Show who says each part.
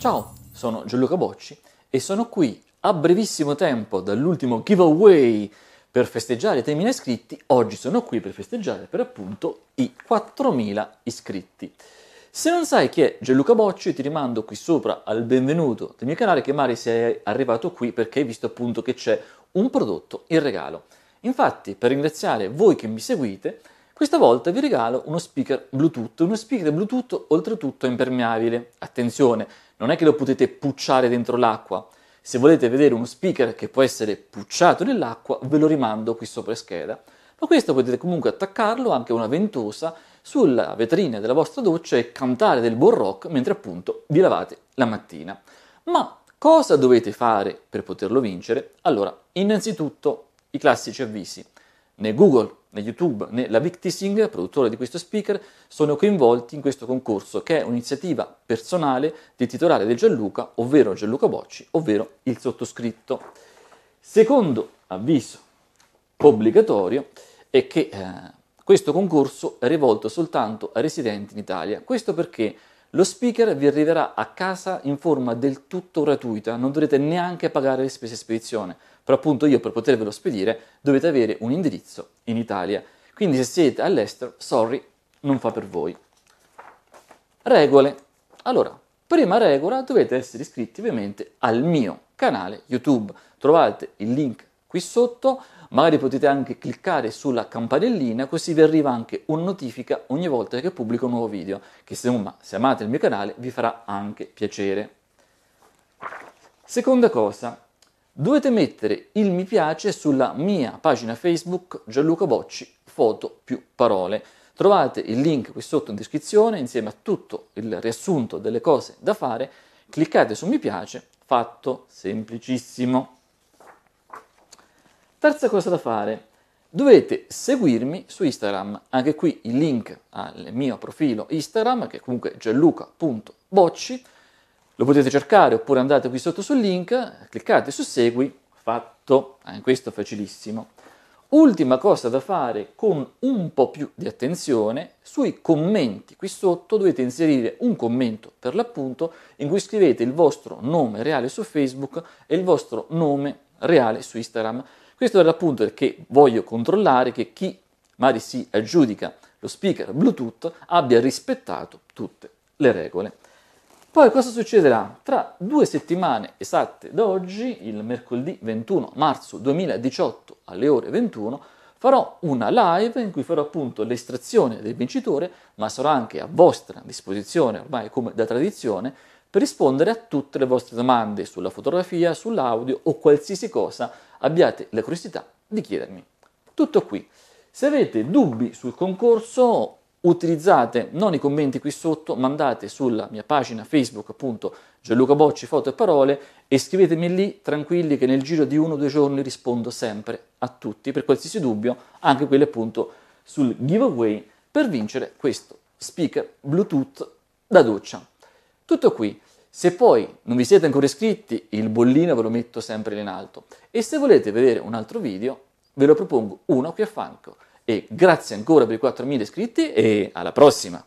Speaker 1: Ciao, sono Gianluca Bocci e sono qui a brevissimo tempo dall'ultimo giveaway per festeggiare i 3.000 iscritti. Oggi sono qui per festeggiare per appunto i 4.000 iscritti. Se non sai chi è Gianluca Bocci, ti rimando qui sopra al benvenuto del mio canale che magari sei arrivato qui perché hai visto appunto che c'è un prodotto in regalo. Infatti, per ringraziare voi che mi seguite, questa volta vi regalo uno speaker Bluetooth, uno speaker Bluetooth oltretutto impermeabile. Attenzione, non è che lo potete pucciare dentro l'acqua. Se volete vedere uno speaker che può essere pucciato nell'acqua, ve lo rimando qui sopra scheda. Ma questo potete comunque attaccarlo anche a una ventosa sulla vetrina della vostra doccia e cantare del buon rock mentre appunto vi lavate la mattina. Ma cosa dovete fare per poterlo vincere? Allora, innanzitutto i classici avvisi. Nel Google né YouTube né la Big produttore di questo speaker, sono coinvolti in questo concorso che è un'iniziativa personale del titolare del Gianluca, ovvero Gianluca Bocci, ovvero il sottoscritto. Secondo avviso obbligatorio è che eh, questo concorso è rivolto soltanto a residenti in Italia. Questo perché lo speaker vi arriverà a casa in forma del tutto gratuita, non dovrete neanche pagare le spese di spedizione, però appunto io per potervelo spedire dovete avere un indirizzo in Italia. Quindi se siete all'estero, sorry, non fa per voi. Regole. Allora, prima regola dovete essere iscritti ovviamente al mio canale YouTube. Trovate il link qui sotto, magari potete anche cliccare sulla campanellina così vi arriva anche una notifica ogni volta che pubblico un nuovo video, che insomma se amate il mio canale vi farà anche piacere. Seconda cosa, dovete mettere il mi piace sulla mia pagina Facebook Gianluca Bocci foto più parole. Trovate il link qui sotto in descrizione insieme a tutto il riassunto delle cose da fare, cliccate su mi piace, fatto semplicissimo. Terza cosa da fare, dovete seguirmi su Instagram, anche qui il link al mio profilo Instagram, che è comunque gianluca.bocci, lo potete cercare oppure andate qui sotto sul link, cliccate su segui, fatto, anche ah, questo facilissimo. Ultima cosa da fare con un po' più di attenzione, sui commenti qui sotto dovete inserire un commento per l'appunto in cui scrivete il vostro nome reale su Facebook e il vostro nome reale su Instagram questo è l'appunto perché voglio controllare che chi magari si aggiudica lo speaker Bluetooth abbia rispettato tutte le regole. Poi cosa succederà? Tra due settimane esatte da oggi, il mercoledì 21 marzo 2018 alle ore 21, farò una live in cui farò appunto l'estrazione del vincitore, ma sarò anche a vostra disposizione ormai come da tradizione, per rispondere a tutte le vostre domande sulla fotografia, sull'audio o qualsiasi cosa abbiate la curiosità di chiedermi. Tutto qui. Se avete dubbi sul concorso, utilizzate non i commenti qui sotto, mandate sulla mia pagina Facebook appunto Gianluca Bocci foto e parole e scrivetemi lì tranquilli che nel giro di uno o due giorni rispondo sempre a tutti per qualsiasi dubbio, anche quelli appunto sul giveaway per vincere questo speaker Bluetooth da doccia. Tutto qui. Se poi non vi siete ancora iscritti, il bollino ve lo metto sempre in alto. E se volete vedere un altro video, ve lo propongo uno qui a fianco. E grazie ancora per i 4.000 iscritti e alla prossima!